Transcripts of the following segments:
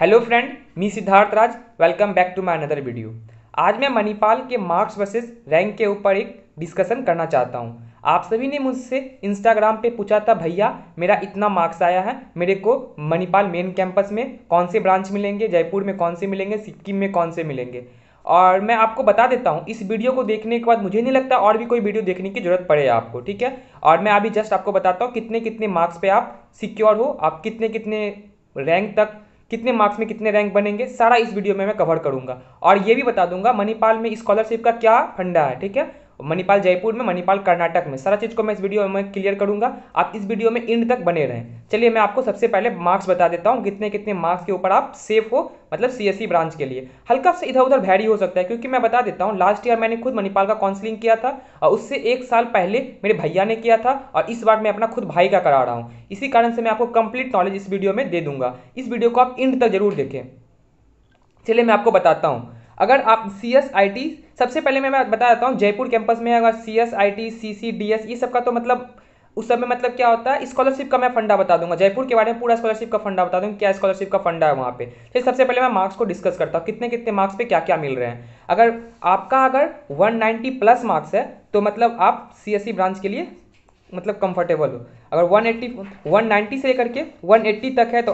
hello friend मी Siddharth Raj welcome back to my another video आज मैं मणिपाल के मार्क्स वर्सेस रैंक के ऊपर एक डिस्कशन करना चाहता हूँ आप सभी ने मुझसे इंस्टाग्राम पे पूछा था भैया मेरा इतना मार्क्स आया है मेरे को मणिपाल मेन कैंपस में कौन से ब्रांच मिलेंगे जयपुर में कौन से मिलेंगे सिक्किम में कौन से मिलेंगे और मैं आपको बता देता हूँ इस वीडियो को देखने के बाद मुझे नहीं लगता और भी कोई वीडियो देखने की जरूरत पड़े आपको ठीक है और मैं अभी जस्ट आपको बताता हूँ कितने कितने मार्क्स पे आप सिक्योर हो आप कितने कितने रैंक तक कितने मार्क्स में कितने रैंक बनेंगे सारा इस वीडियो में मैं कवर करूंगा और ये भी बता दूंगा मणिपाल में स्कॉलरशिप का क्या फंडा है ठीक है मणिपाल जयपुर में मणिपाल कर्नाटक में सारा चीज़ को मैं इस वीडियो में क्लियर करूंगा आप इस वीडियो में इंड तक बने रहें चलिए मैं आपको सबसे पहले मार्क्स बता देता हूँ कितने कितने मार्क्स के ऊपर आप सेफ हो मतलब सीएससी ब्रांच e के लिए हल्का से इधर उधर भैरी हो सकता है क्योंकि मैं बता देता हूँ लास्ट ईयर मैंने खुद मणिपाल का काउंसलिंग किया था और उससे एक साल पहले मेरे भैया ने किया था और इस बार मैं अपना खुद भाई का करा रहा हूँ इसी कारण से मैं आपको कंप्लीट नॉलेज इस वीडियो में दे दूंगा इस वीडियो को आप इंड तक जरूर देखें चलिए मैं आपको बताता हूँ अगर आप सी एस आई टी सबसे पहले मैं बता देता हूँ जयपुर कैंपस में अगर C S I T C C D S ये सब का तो मतलब उस सब में मतलब क्या होता है स्कॉलरशिप का मैं फंडा बता दूंगा जयपुर के बारे में पूरा स्कॉलरशिप का फंडा बता दूंगा क्या स्कॉलरशिप का फंडा है वहाँ पे फिर सबसे पहले मैं मार्क्स को डिस्कस करता हूँ कितने कितने मार्क्स पे क्या क्या मिल रहे हैं अगर आपका अगर 190 प्लस मार्क्स है तो मतलब आप सी ब्रांच e के लिए मतलब कंफर्टेबल हो अगर 180 190 से लेकर के 180 तक है तो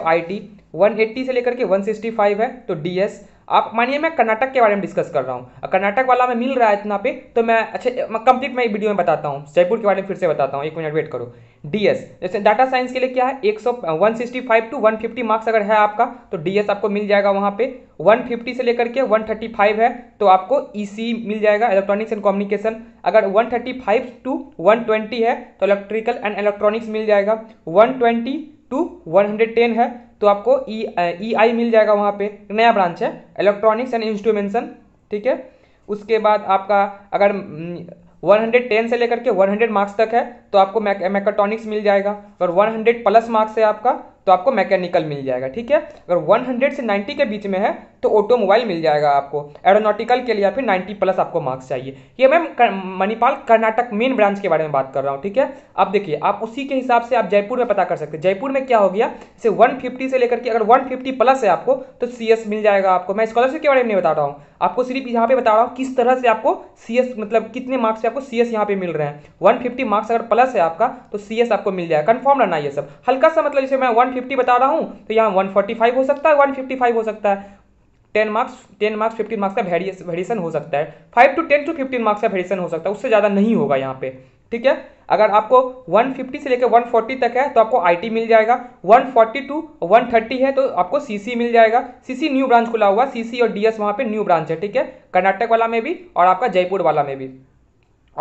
वन 180 से लेकर के 165 है तो एस आप मानिए मैं कर्नाटक के बारे में डिस्कस कर रहा हूँ कर्नाटक वाला मैं मिल रहा है इतना पे तो मैं मैं कंप्लीट मैं वीडियो में बताता हूँ जयपुर के बारे में फिर से बताता हूँ एक मिनट वेट करो डीएस जैसे डाटा साइंस के लिए क्या है एक सौ one sixty five to one fifty marks अगर है आपका तो डीएस आपको मिल जाएगा वहाँ पे वन फिफ्टी से लेकर के वन थर्टी फाइव है तो आपको सी e मिल जाएगा इलेक्ट्रॉनिक्स एंड कम्युनिकेशन अगर one thirty five to one twenty है तो इलेक्ट्रिकल एंड इलेक्ट्रॉनिक्स मिल जाएगा one twenty to one hundred ten है तो आपको ई ई आई मिल जाएगा वहाँ पे नया ब्रांच है इलेक्ट्रॉनिक्स एंड इंस्ट्रूमेंशन ठीक है उसके बाद आपका अगर 110 हम्म, से लेकर के 100 मार्क्स तक है तो आपको मैकाट्रॉनिक्स मिल जाएगा और 100 प्लस मार्क्स है आपका तो आपको मैकेनिकल मिल जाएगा ठीक है अगर 100 से 90 के बीच में है तो ऑटोमोबाइल मिल जाएगा आपको एरोनॉटिकल के लिए फिर 90 प्लस आपको मार्क्स चाहिए ये ma'am Manipal Karnataka main branch के बारे में बात कर रहा हूँ ठीक है अब देखिए आप उसी के हिसाब से आप जयपुर में पता कर सकते हैं जयपुर में क्या हो गया इसे वन से लेकर के अगर वन प्लस है आपको तो सी मिल जाएगा आपको मैं स्कॉलरशिप के बारे में नहीं बता रहा हूँ आपको सिर्फ यहाँ पे बता रहा हूँ किस तरह से आपको सी मतलब कितने मार्क्स से आपको सी एस यहाँ पे मिल रहे हैं 150 मार्क्स अगर प्लस है आपका तो सी आपको मिल जाएगा कन्फर्म रहना ये सब हल्का सा मतलब जैसे मैं 150 बता रहा हूँ तो यहाँ 145 हो सकता है 155 हो सकता है ten marks ten marks fifteen marks का वेरिएशन हो सकता है five to ten to fifteen marks का वेरिएशन हो सकता है उससे ज़्यादा नहीं होगा यहाँ पे ठीक है अगर आपको 150 से लेकर 140 तक है तो आपको आईटी मिल जाएगा 140 टू 130 है तो आपको सीसी मिल जाएगा सीसी न्यू ब्रांच खुला हुआ सीसी और डीएस वहाँ पे न्यू ब्रांच है ठीक है कर्नाटक वाला में भी और आपका जयपुर वाला में भी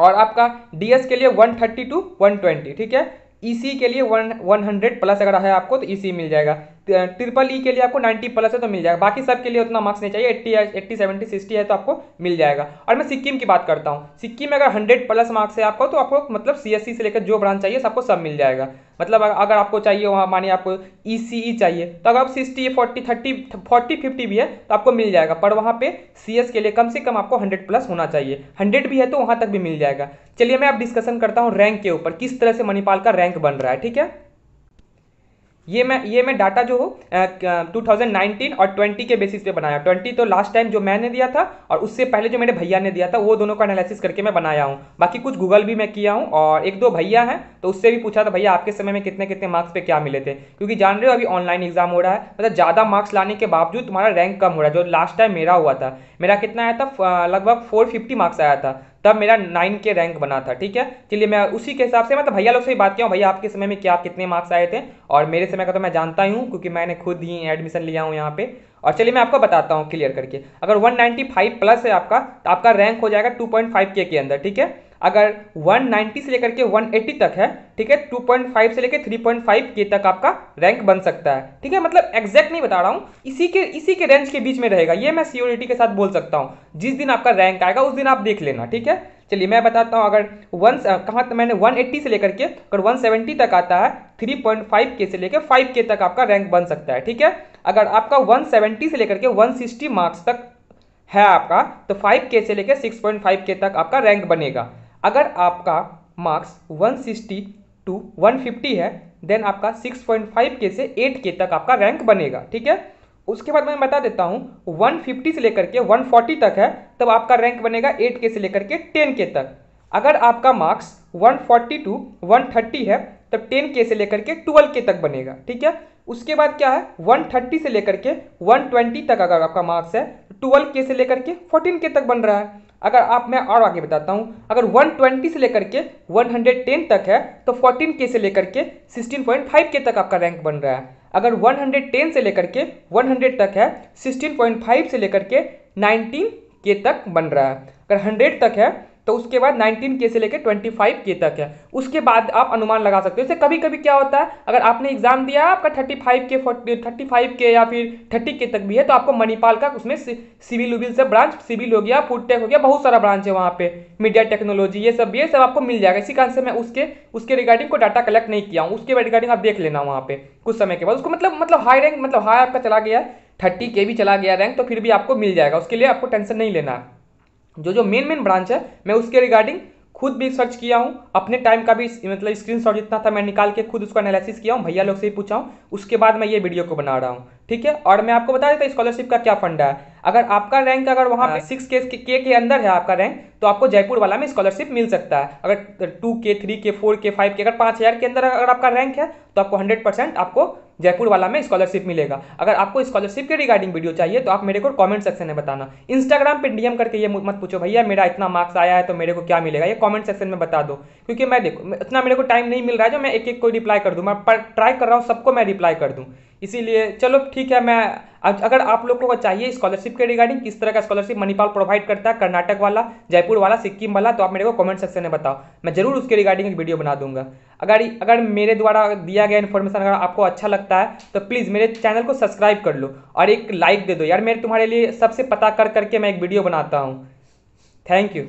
और आपका डीएस के लिए 130 टू 120 ठीक है ई e के लिए वन 100 प्लस अगर है आपको तो ई e मिल जाएगा ट्रिपल ई e के लिए आपको 90 प्लस है तो मिल जाएगा बाकी सब के लिए उतना मार्क्स नहीं चाहिए 80 80, 70, 60 है तो आपको मिल जाएगा और मैं सिक्किम की बात करता हूँ सिक्किम में अगर हंड्रेड प्लस मार्क्स है आपको तो आपको मतलब सी e से लेकर जो ब्रांच चाहिए सबको सब मिल जाएगा मतलब अगर आपको चाहिए वहाँ मानिए आपको ई e चाहिए तो अगर आप sixty forty thirty forty fifty भी है तो आपको मिल जाएगा पर वहाँ पे सी के लिए कम से कम आपको हंड्रेड प्लस होना चाहिए हंड्रेड भी है तो वहाँ तक भी मिल जाएगा चलिए मैं आप डिस्कशन करता हूँ रैंक के ऊपर किस तरह से मणिपाल का रैंक बन रहा है ठीक है ये मैं ये मैं डाटा जो हो टू थाउजेंड नाइनटीन और ट्वेंटी के बेसिस पे बनाया ट्वेंटी तो लास्ट टाइम जो मैंने दिया था और उससे पहले जो मेरे भैया ने दिया था वो दोनों का एनालिसिस करके मैं बनाया हूँ बाकी कुछ गूगल भी मैं किया हूँ और एक दो भैया हैं तो उससे भी पूछा था भैया आपके समय में कितने कितने मार्क्स पे क्या मिले थे क्योंकि जान रहे हो अभी ऑनलाइन एग्जाम हो रहा है मतलब ज़्यादा मार्क्स लाने के बावजूद तुम्हारा रैंक कम हो रहा है जो लास्ट टाइम मेरा हुआ था मेरा कितना आया था लगभग फोर मार्क्स आया था तब मेरा नाइन के रैंक बना था ठीक है चलिए मैं उसी के हिसाब से मतलब भैया लोग से ही बात किया भैया आपके समय में क्या कितने मार्क्स आए थे और मेरे समय का तो मैं जानता ही हूँ क्योंकि मैंने खुद ही एडमिशन लिया हूँ यहाँ पे और चलिए मैं आपको बताता हूँ क्लियर करके अगर 195 प्लस है आपका तो आपका रैंक हो जाएगा 2.5 के के अंदर ठीक है अगर 190 से लेकर के 180 तक है ठीक है 2.5 से लेकर 3.5 के तक आपका रैंक बन सकता है ठीक है मतलब एग्जैक्ट नहीं बता रहा हूँ इसी के इसी के रेंज के बीच में रहेगा ये मैं सियोरिटी के साथ बोल सकता हूँ जिस दिन आपका रैंक आएगा उस दिन आप देख लेना ठीक है चलिए मैं बताता हूँ अगर वन कहाँ तक मैंने 180 से लेकर के अगर 170 तक आता है 3.5 के से लेकर 5 के तक आपका रैंक बन सकता है ठीक है अगर आपका 170 से लेकर के 160 मार्क्स तक है आपका तो 5 के से लेकर 6.5 के तक आपका रैंक बनेगा अगर आपका मार्क्स 160 टू 150 है देन आपका 6.5 के से 8 के तक आपका रैंक बनेगा ठीक है उसके बाद मैं बता देता हूँ 150 से लेकर के 140 तक है तब आपका रैंक बनेगा 8 के से लेकर के 10 के तक अगर आपका मार्क्स 140 टू 130 है तब टेन के से लेकर के ट्वेल्व के तक बनेगा ठीक है उसके बाद क्या है 130 से लेकर के 120 तक अगर आपका मार्क्स है तो ट्वेल्व के से लेकर के फोर्टीन के तक बन रहा है अगर आप मैं और आगे बताता हूँ अगर 120 से लेकर के 110 तक है तो 14 के से लेकर के 16.5 के तक आपका रैंक बन रहा है अगर 110 से लेकर के 100 तक है 16.5 से लेकर के 19 के तक बन रहा है अगर 100 तक है तो उसके बाद 19 के से लेकर 25 के तक है उसके बाद आप अनुमान लगा सकते हो जैसे कभी कभी क्या होता है अगर आपने एग्जाम दिया आपका 35 के 40 35 के या फिर 30 के तक भी है तो आपको मणिपाल का उसमें सिविल उविल से ब्रांच सिविल हो गया फूड टेक हो गया बहुत सारा ब्रांच है वहाँ पे मीडिया टेक्नोलॉजी ये सब ये सब आपको मिल जाएगा इसी कारण से मैं उसके उसके रिगार्डिंग को डाटा कलेक्ट नहीं किया हूँ उसके रिगार्डिंग आप देख लेना वहाँ पे कुछ समय के बाद उसको मतलब मतलब हाई रैंक मतलब हाई आपका चला गया थर्टी के भी चला गया रैंक तो फिर भी आपको मिल जाएगा उसके लिए आपको टेंशन नहीं लेना है जो जो मेन मेन ब्रांच है मैं उसके रिगार्डिंग खुद भी सर्च किया हूँ अपने टाइम का भी मतलब स्क्रीनशॉट जितना था मैं निकाल के खुद उसका एनालिसिस किया हूँ भैया लोग से ही पूछा हूँ उसके बाद मैं ये वीडियो को बना रहा हूँ ठीक है और मैं आपको बता देता हूँ स्कॉलरशिप का क्या फंड है अगर आपका रैंक अगर वहाँ सिक्स के के के अंदर है आपका रैंक तो आपको जयपुर वाला में स्कॉलरशिप मिल सकता है अगर टू के थ्री के फोर के फाइव के अगर पाँच हज़ार के अंदर अगर आपका रैंक है तो आपको हंड्रेड परसेंट आपको जयपुर वाला में स्कॉलरशिप मिलेगा अगर आपको स्कॉलरशिप के रिगार्डिंग वीडियो चाहिए तो आप मेरे को कमेंट सेक्शन में बताना इंस्टाग्राम पे डीएम करके ये मत पूछो भैया मेरा इतना मार्क्स आया है तो मेरे को क्या मिलेगा ये कमेंट सेक्शन में बता दो क्योंकि मैं देखो इतना मेरे को टाइम नहीं मिल रहा है जो मैं एक एक को रिप्लाई कर दूँ मैं ट्राई कर रहा हूँ सबको मैं रिप्लाई कर दूँ इसीलिए चलो ठीक है मैं अगर आप लोगों को चाहिए स्कॉलरशिप के रिगार्डिंग किस तरह का स्कॉलरशिप मणिपाल प्रोवाइड करता है कर्नाटक वाला जयपुर वाला सिक्किम वाला तो आप मेरे को कमेंट सेक्शन में बताओ मैं जरूर उसके रिगार्डिंग एक वीडियो बना दूंगा अगर अगर मेरे द्वारा दिया गया इन्फॉर्मेशन अगर आपको अच्छा लगता है तो प्लीज़ मेरे चैनल को सब्सक्राइब कर लो और एक लाइक दे दो यार मेरे तुम्हारे लिए सबसे पता कर करके मैं एक वीडियो बनाता हूँ थैंक यू